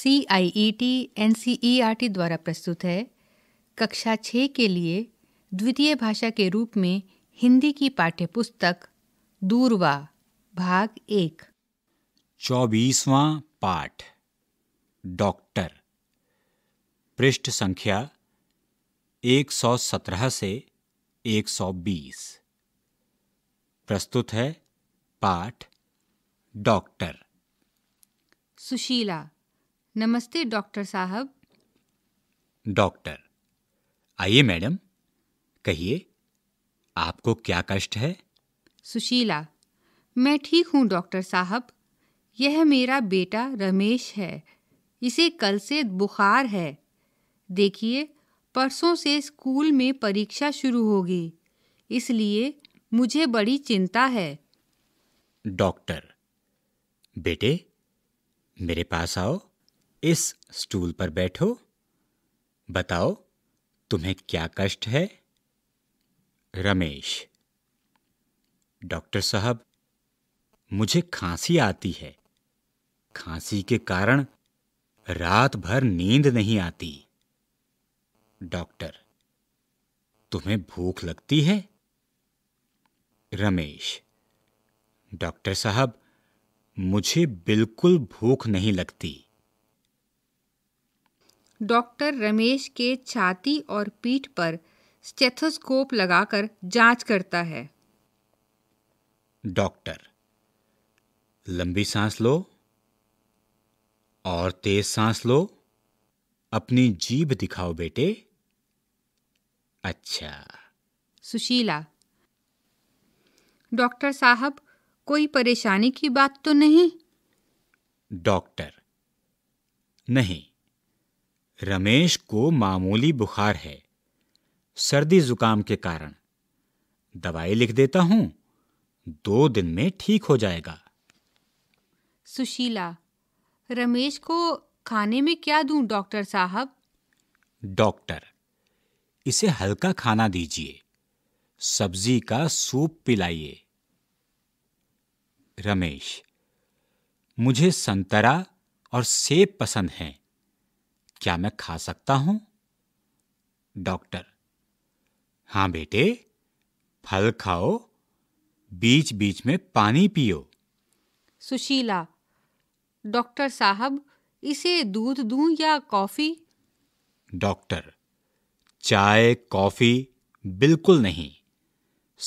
C I E T N C E R T द्वारा प्रस्तुत है कक्षा छः के लिए द्वितीय भाषा के रूप में हिंदी की पाठ्यपुस्तक दूरवा भाग एक चौबीसवा पाठ डॉक्टर पृष्ठ संख्या 117 से 120 प्रस्तुत है पाठ डॉक्टर सुशीला नमस्ते डॉक्टर साहब डॉक्टर आइए मैडम कहिए आपको क्या कष्ट है सुशीला मैं ठीक हूँ डॉक्टर साहब यह मेरा बेटा रमेश है इसे कल से बुखार है देखिए परसों से स्कूल में परीक्षा शुरू होगी इसलिए मुझे बड़ी चिंता है डॉक्टर बेटे मेरे पास आओ इस स्टूल पर बैठो बताओ तुम्हें क्या कष्ट है रमेश डॉक्टर साहब मुझे खांसी आती है खांसी के कारण रात भर नींद नहीं आती डॉक्टर तुम्हें भूख लगती है रमेश डॉक्टर साहब मुझे बिल्कुल भूख नहीं लगती डॉक्टर रमेश के छाती और पीठ पर स्टेथोस्कोप लगाकर जांच करता है डॉक्टर लंबी सांस लो और तेज सांस लो अपनी जीभ दिखाओ बेटे अच्छा सुशीला डॉक्टर साहब कोई परेशानी की बात तो नहीं डॉक्टर नहीं रमेश को मामूली बुखार है सर्दी जुकाम के कारण दवाई लिख देता हूं दो दिन में ठीक हो जाएगा सुशीला रमेश को खाने में क्या दू डॉक्टर साहब डॉक्टर इसे हल्का खाना दीजिए सब्जी का सूप पिलाइए रमेश मुझे संतरा और सेब पसंद हैं क्या मैं खा सकता हूं डॉक्टर हां बेटे फल खाओ बीच बीच में पानी पियो सुशीला डॉक्टर साहब इसे दूध दूं या कॉफी डॉक्टर चाय कॉफी बिल्कुल नहीं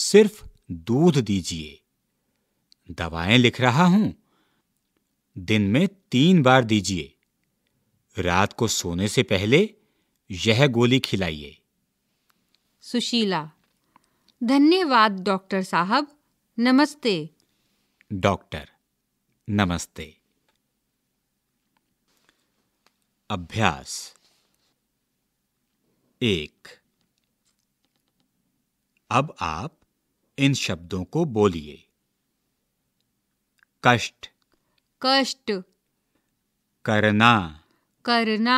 सिर्फ दूध दीजिए दवाएं लिख रहा हूं दिन में तीन बार दीजिए रात को सोने से पहले यह गोली खिलाइए सुशीला धन्यवाद डॉक्टर साहब नमस्ते डॉक्टर नमस्ते अभ्यास एक अब आप इन शब्दों को बोलिए कष्ट कष्ट करना करना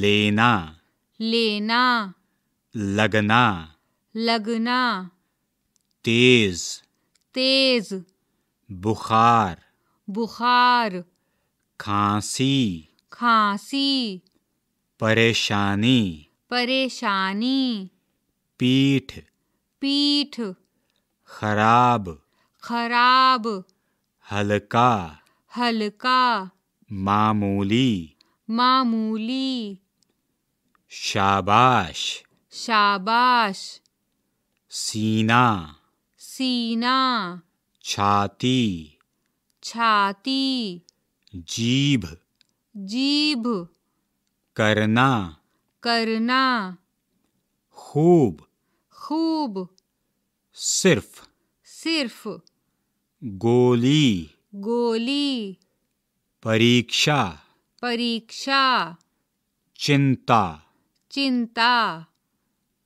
लेना लेना लगना लगना तेज तेज बुखार बुखार खांसी खांसी परेशानी परेशानी पीठ पीठ खराब खराब हल्का हल्का मामूली मामूली शाबाश शाबाश सीना सीना छाती छाती जीभ जीभ करना करना खूब खूब सिर्फ सिर्फ गोली गोली परीक्षा परीक्षा चिंता चिंता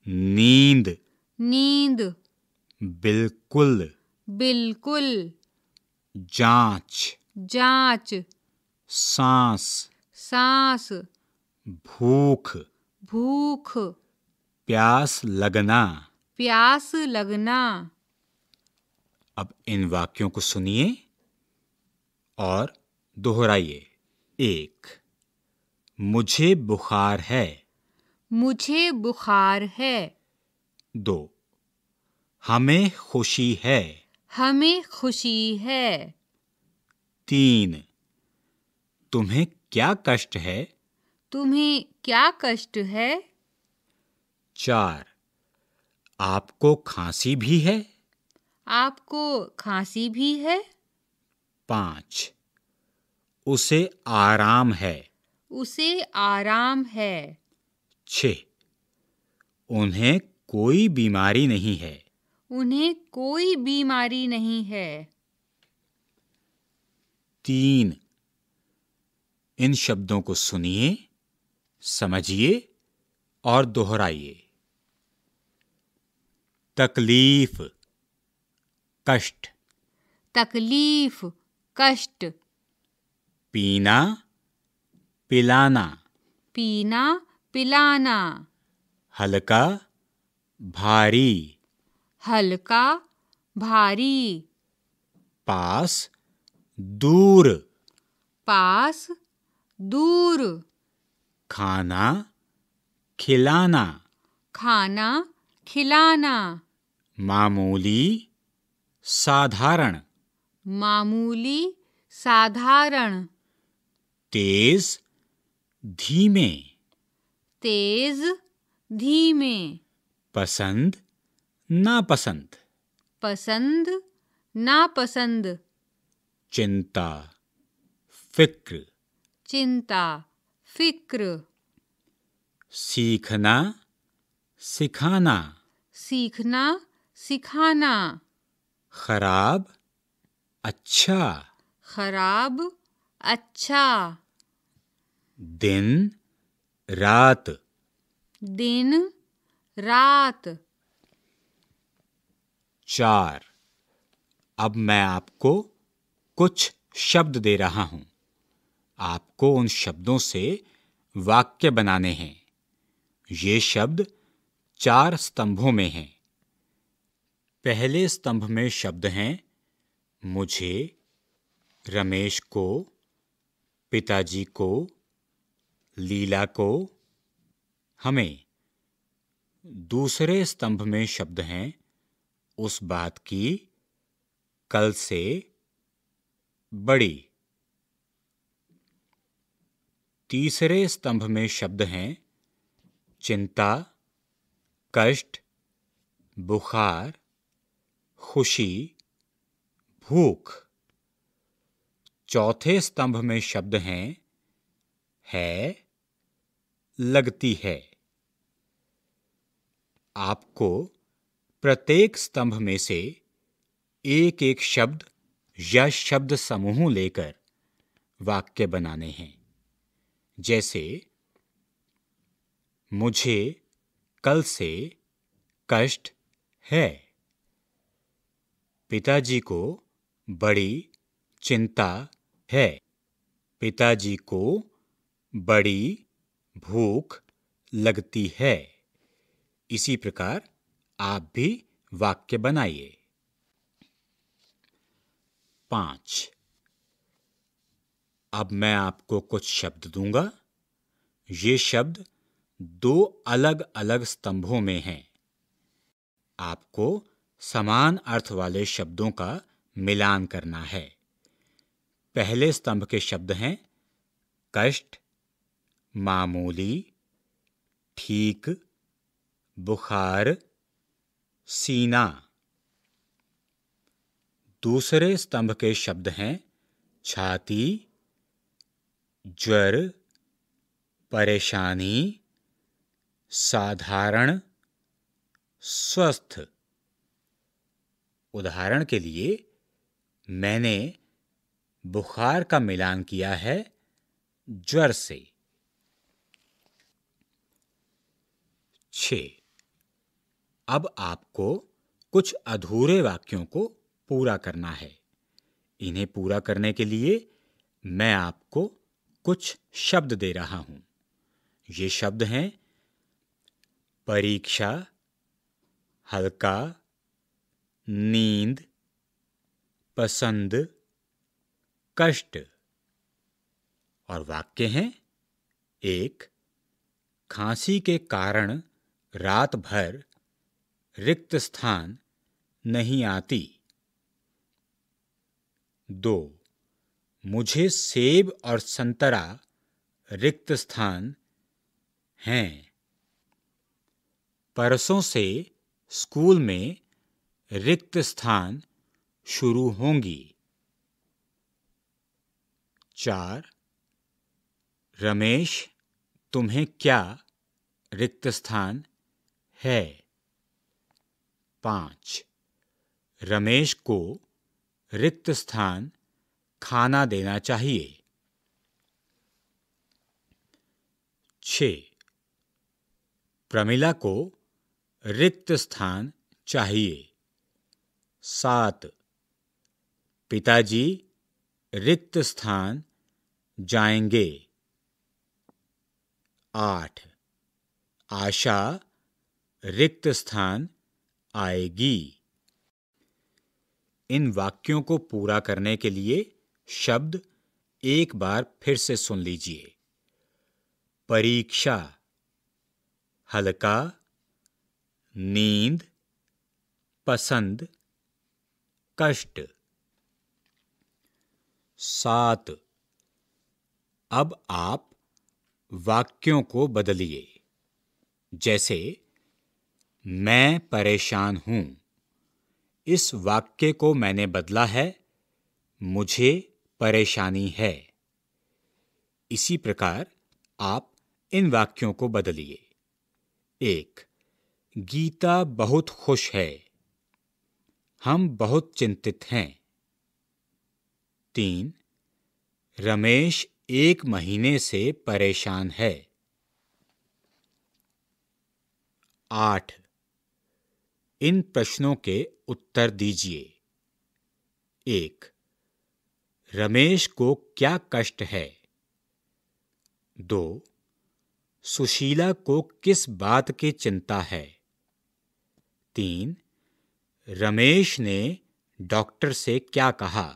नींद नींद बिल्कुल बिल्कुल जांच जांच सांस सांस भूख भूख प्यास लगना प्यास लगना अब इन वाक्यों को सुनिए और दोहराइए एक मुझे बुखार है मुझे बुखार है दो हमें खुशी है हमें खुशी है तीन तुम्हें क्या कष्ट है तुम्हें क्या कष्ट है चार आपको खांसी भी है आपको खांसी भी है पाँच उसे आराम है उसे आराम है छ उन्हें कोई बीमारी नहीं है उन्हें कोई बीमारी नहीं है तीन इन शब्दों को सुनिए समझिए और दोहराइए तकलीफ कष्ट तकलीफ कष्ट पीना पिलाना पीना पिलाना हल्का भारी हल्का भारी पास दूर पास दूर खाना खिलाना खाना खिलाना मामूली साधारण मामूली साधारण तेज धीमे तेज धीमे पसंद नापसंद पसंद नापसंद चिंता फिक्र चिंता फिक्र सीखना सिखाना सीखना सिखाना खराब अच्छा खराब अच्छा दिन रात दिन रात चार अब मैं आपको कुछ शब्द दे रहा हूं आपको उन शब्दों से वाक्य बनाने हैं ये शब्द चार स्तंभों में हैं पहले स्तंभ में शब्द हैं मुझे रमेश को पिताजी को लीला को हमें दूसरे स्तंभ में शब्द हैं उस बात की कल से बड़ी तीसरे स्तंभ में शब्द हैं चिंता कष्ट बुखार खुशी भूख चौथे स्तंभ में शब्द हैं है लगती है आपको प्रत्येक स्तंभ में से एक एक शब्द या शब्द समूह लेकर वाक्य बनाने हैं जैसे मुझे कल से कष्ट है पिताजी को बड़ी चिंता है पिताजी को बड़ी भूख लगती है इसी प्रकार आप भी वाक्य बनाइए पांच अब मैं आपको कुछ शब्द दूंगा ये शब्द दो अलग अलग स्तंभों में हैं आपको समान अर्थ वाले शब्दों का मिलान करना है पहले स्तंभ के शब्द हैं कष्ट मामूली ठीक बुखार सीना दूसरे स्तंभ के शब्द हैं छाती ज्वर परेशानी साधारण स्वस्थ उदाहरण के लिए मैंने बुखार का मिलान किया है ज्वर से छ अब आपको कुछ अधूरे वाक्यों को पूरा करना है इन्हें पूरा करने के लिए मैं आपको कुछ शब्द दे रहा हूं ये शब्द हैं परीक्षा हल्का नींद पसंद कष्ट और वाक्य हैं एक खांसी के कारण रात भर रिक्त स्थान नहीं आती दो मुझे सेब और संतरा रिक्त स्थान हैं परसों से स्कूल में रिक्त स्थान शुरू होंगी चार रमेश तुम्हें क्या रिक्त स्थान है पांच रमेश को रिक्त स्थान खाना देना चाहिए छ प्रमिला को रिक्त स्थान चाहिए सात पिताजी रिक्त स्थान जाएंगे आठ आशा रिक्त स्थान आएगी इन वाक्यों को पूरा करने के लिए शब्द एक बार फिर से सुन लीजिए परीक्षा हल्का नींद पसंद कष्ट सात अब आप वाक्यों को बदलिए जैसे मैं परेशान हूं इस वाक्य को मैंने बदला है मुझे परेशानी है इसी प्रकार आप इन वाक्यों को बदलिए एक गीता बहुत खुश है हम बहुत चिंतित हैं तीन रमेश एक महीने से परेशान है आठ इन प्रश्नों के उत्तर दीजिए एक रमेश को क्या कष्ट है दो सुशीला को किस बात की चिंता है तीन रमेश ने डॉक्टर से क्या कहा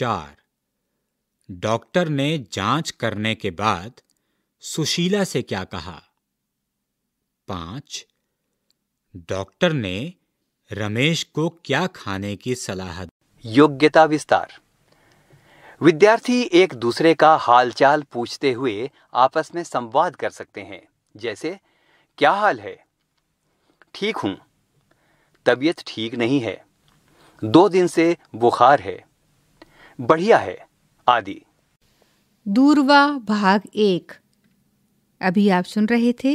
चार डॉक्टर ने जांच करने के बाद सुशीला से क्या कहा पांच डॉक्टर ने रमेश को क्या खाने की सलाह योग्यता विस्तार विद्यार्थी एक दूसरे का हालचाल पूछते हुए आपस में संवाद कर सकते हैं जैसे क्या हाल है ठीक हूँ तबीयत ठीक नहीं है दो दिन से बुखार है बढ़िया है आदि दूरवा भाग एक अभी आप सुन रहे थे